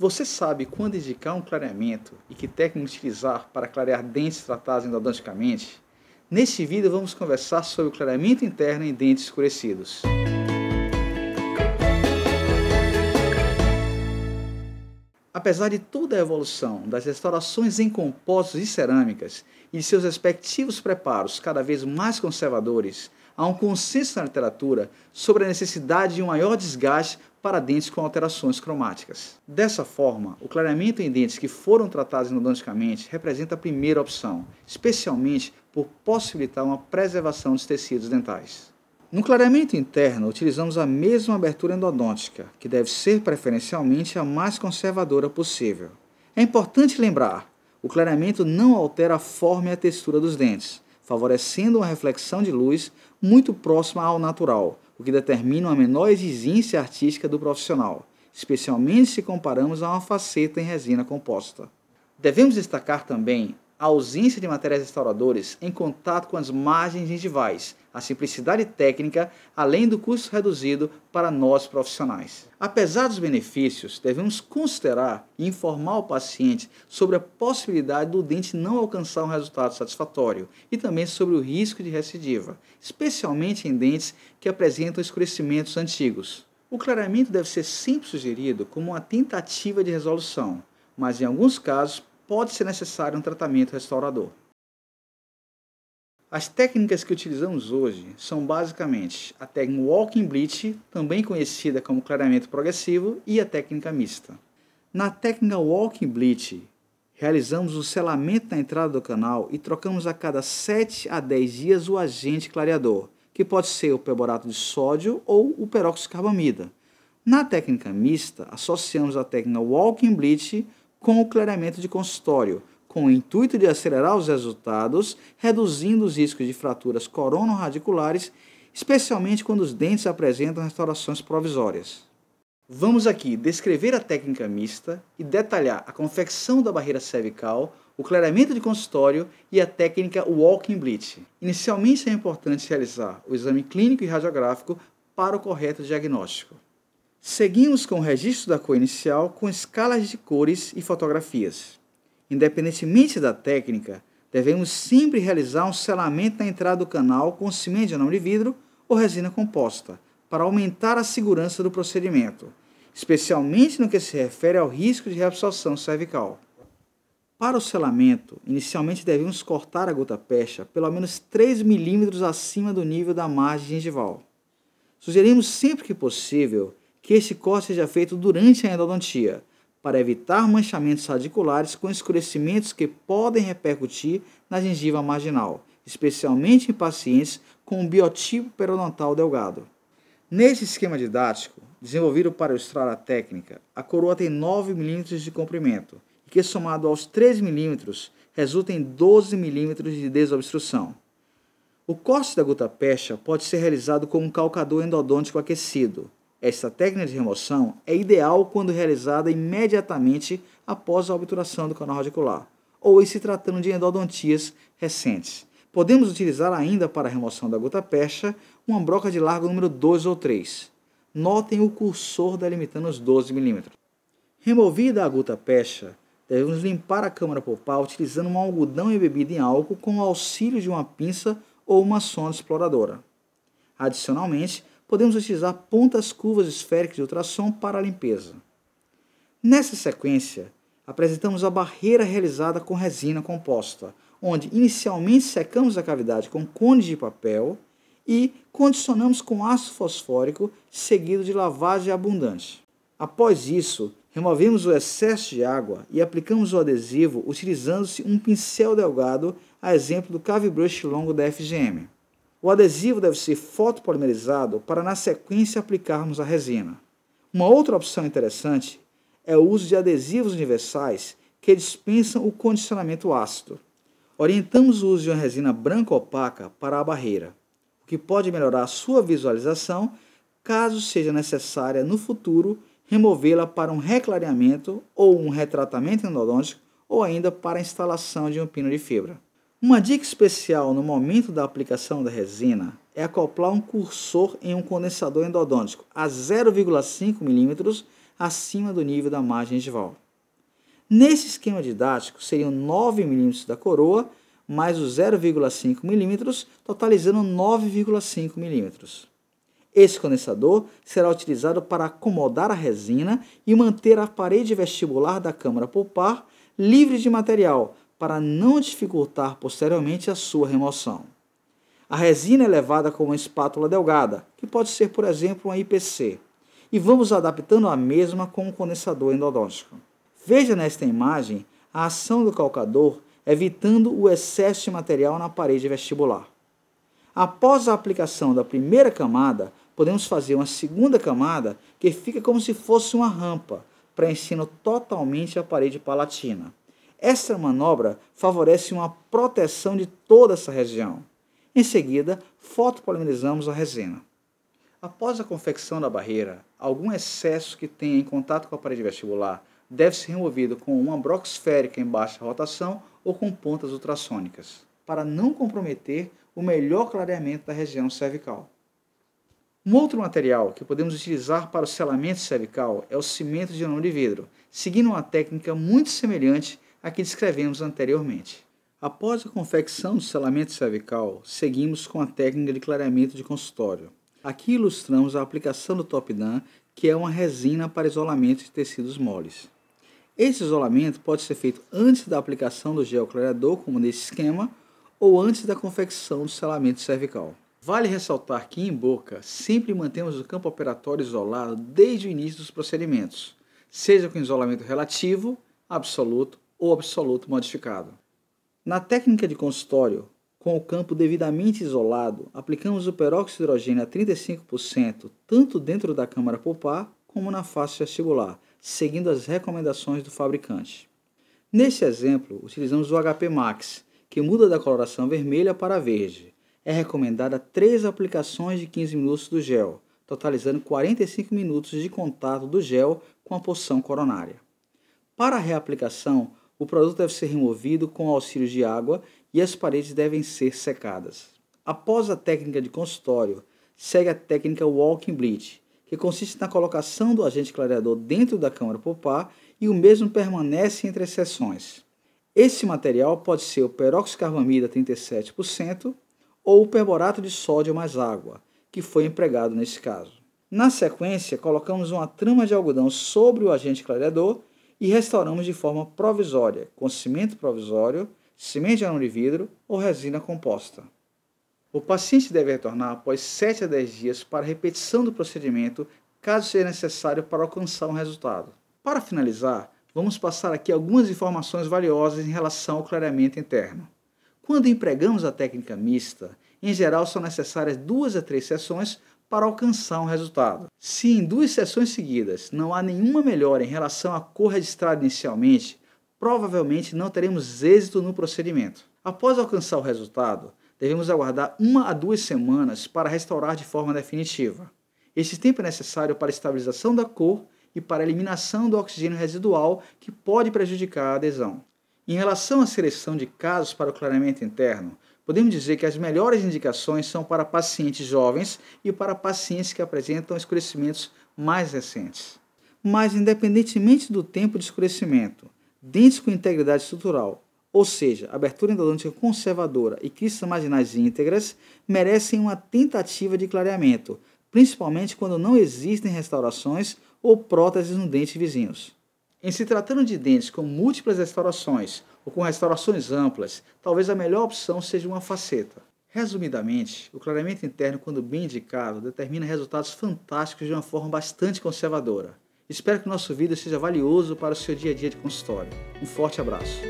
Você sabe quando indicar um clareamento e que técnica utilizar para clarear dentes tratados endodonticamente? Neste vídeo vamos conversar sobre o clareamento interno em dentes escurecidos. Apesar de toda a evolução das restaurações em compostos e cerâmicas e de seus respectivos preparos cada vez mais conservadores, há um consenso na literatura sobre a necessidade de um maior desgaste para dentes com alterações cromáticas. Dessa forma, o clareamento em dentes que foram tratados endodonticamente representa a primeira opção, especialmente por possibilitar uma preservação dos tecidos dentais. No clareamento interno, utilizamos a mesma abertura endodôntica, que deve ser preferencialmente a mais conservadora possível. É importante lembrar, o clareamento não altera a forma e a textura dos dentes, favorecendo uma reflexão de luz muito próxima ao natural, o que determina uma menor exigência artística do profissional, especialmente se comparamos a uma faceta em resina composta. Devemos destacar também a ausência de materiais restauradores em contato com as margens gengivais, a simplicidade técnica, além do custo reduzido para nós profissionais. Apesar dos benefícios, devemos considerar e informar o paciente sobre a possibilidade do dente não alcançar um resultado satisfatório e também sobre o risco de recidiva, especialmente em dentes que apresentam escurecimentos antigos. O clareamento deve ser sempre sugerido como uma tentativa de resolução, mas em alguns casos pode ser necessário um tratamento restaurador. As técnicas que utilizamos hoje são basicamente a técnica Walking Bleach, também conhecida como clareamento progressivo, e a técnica mista. Na técnica Walking Bleach, realizamos o selamento na entrada do canal e trocamos a cada 7 a 10 dias o agente clareador, que pode ser o perborato de sódio ou o peróxido de carbamida. Na técnica mista, associamos a técnica Walking Bleach com o clareamento de consultório, com o intuito de acelerar os resultados, reduzindo os riscos de fraturas coronoradiculares, especialmente quando os dentes apresentam restaurações provisórias. Vamos aqui descrever a técnica mista e detalhar a confecção da barreira cervical, o clareamento de consultório e a técnica walking bleach. Inicialmente é importante realizar o exame clínico e radiográfico para o correto diagnóstico. Seguimos com o registro da cor inicial com escalas de cores e fotografias. Independentemente da técnica, devemos sempre realizar um selamento na entrada do canal com cimento de anão de vidro ou resina composta, para aumentar a segurança do procedimento, especialmente no que se refere ao risco de reabsorção cervical. Para o selamento, inicialmente devemos cortar a gota-pecha pelo menos 3 milímetros acima do nível da margem gengival. Sugerimos sempre que possível que este corte seja feito durante a endodontia, para evitar manchamentos radiculares com escurecimentos que podem repercutir na gengiva marginal, especialmente em pacientes com um biotipo periodontal delgado. Neste esquema didático, desenvolvido para ilustrar a técnica, a coroa tem 9 mm de comprimento, que somado aos 3 mm resulta em 12 mm de desobstrução. O corte da pecha pode ser realizado com um calcador endodôntico aquecido, esta técnica de remoção é ideal quando realizada imediatamente após a obturação do canal radicular, ou em se tratando de endodontias recentes. Podemos utilizar ainda para a remoção da gota percha uma broca de largo número 2 ou 3. Notem o cursor delimitando os 12 mm. Removida a gota percha, devemos limpar a câmara pulpar utilizando um algodão embebido em álcool com o auxílio de uma pinça ou uma sonda exploradora. Adicionalmente, podemos utilizar pontas curvas esféricas de ultrassom para a limpeza. Nessa sequência, apresentamos a barreira realizada com resina composta, onde inicialmente secamos a cavidade com cones de papel e condicionamos com ácido fosfórico, seguido de lavagem abundante. Após isso, removemos o excesso de água e aplicamos o adesivo utilizando-se um pincel delgado, a exemplo do Cavibrush longo da FGM. O adesivo deve ser fotopolimerizado para, na sequência, aplicarmos a resina. Uma outra opção interessante é o uso de adesivos universais que dispensam o condicionamento ácido. Orientamos o uso de uma resina branca opaca para a barreira, o que pode melhorar a sua visualização caso seja necessária no futuro removê-la para um reclareamento ou um retratamento endodôntico ou ainda para a instalação de um pino de fibra. Uma dica especial no momento da aplicação da resina é acoplar um cursor em um condensador endodôntico a 0,5 mm acima do nível da margem gengival. Nesse esquema didático, seriam 9 mm da coroa mais os 0,5 mm, totalizando 9,5 mm. Esse condensador será utilizado para acomodar a resina e manter a parede vestibular da câmara pulpar livre de material, para não dificultar posteriormente a sua remoção. A resina é levada com uma espátula delgada, que pode ser, por exemplo, uma IPC, e vamos adaptando a mesma com um condensador endodôntico. Veja nesta imagem a ação do calcador evitando o excesso de material na parede vestibular. Após a aplicação da primeira camada, podemos fazer uma segunda camada que fica como se fosse uma rampa, preenchendo totalmente a parede palatina. Essa manobra favorece uma proteção de toda essa região. Em seguida, fotopolimerizamos a resina. Após a confecção da barreira, algum excesso que tenha em contato com a parede vestibular deve ser removido com uma broxférica em baixa rotação ou com pontas ultrassônicas, para não comprometer o melhor clareamento da região cervical. Um outro material que podemos utilizar para o selamento cervical é o cimento de anão de vidro, seguindo uma técnica muito semelhante a que descrevemos anteriormente. Após a confecção do selamento cervical, seguimos com a técnica de clareamento de consultório. Aqui ilustramos a aplicação do Top que é uma resina para isolamento de tecidos moles. Esse isolamento pode ser feito antes da aplicação do gel clareador, como nesse esquema, ou antes da confecção do selamento cervical. Vale ressaltar que em boca sempre mantemos o campo operatório isolado desde o início dos procedimentos, seja com isolamento relativo, absoluto ou absoluto modificado. Na técnica de consultório, com o campo devidamente isolado, aplicamos o peróxido de hidrogênio a 35%, tanto dentro da câmara pulpar como na face vestibular, seguindo as recomendações do fabricante. Neste exemplo, utilizamos o HP Max, que muda da coloração vermelha para verde. É recomendada três aplicações de 15 minutos do gel, totalizando 45 minutos de contato do gel com a porção coronária. Para a reaplicação, o produto deve ser removido com auxílio de água e as paredes devem ser secadas. Após a técnica de consultório, segue a técnica walking bleach, que consiste na colocação do agente clareador dentro da câmara pulpar e o mesmo permanece entre as sessões. Esse material pode ser o peroxicarbamida 37% ou o perborato de sódio mais água, que foi empregado nesse caso. Na sequência, colocamos uma trama de algodão sobre o agente clareador e restauramos de forma provisória, com cimento provisório, cimento de anão de vidro ou resina composta. O paciente deve retornar após 7 a 10 dias para repetição do procedimento, caso seja necessário para alcançar um resultado. Para finalizar, vamos passar aqui algumas informações valiosas em relação ao clareamento interno. Quando empregamos a técnica mista, em geral são necessárias duas a três sessões para alcançar um resultado. Se em duas sessões seguidas não há nenhuma melhora em relação à cor registrada inicialmente, provavelmente não teremos êxito no procedimento. Após alcançar o resultado, devemos aguardar uma a duas semanas para restaurar de forma definitiva. Esse tempo é necessário para a estabilização da cor e para a eliminação do oxigênio residual que pode prejudicar a adesão. Em relação à seleção de casos para o clareamento interno, Podemos dizer que as melhores indicações são para pacientes jovens e para pacientes que apresentam escurecimentos mais recentes. Mas, independentemente do tempo de escurecimento, dentes com integridade estrutural, ou seja, abertura endodôntica conservadora e cristas marginais íntegras, merecem uma tentativa de clareamento, principalmente quando não existem restaurações ou próteses no dente vizinhos. Em se tratando de dentes com múltiplas restaurações ou com restaurações amplas, talvez a melhor opção seja uma faceta. Resumidamente, o clareamento interno, quando bem indicado, determina resultados fantásticos de uma forma bastante conservadora. Espero que o nosso vídeo seja valioso para o seu dia a dia de consultório. Um forte abraço!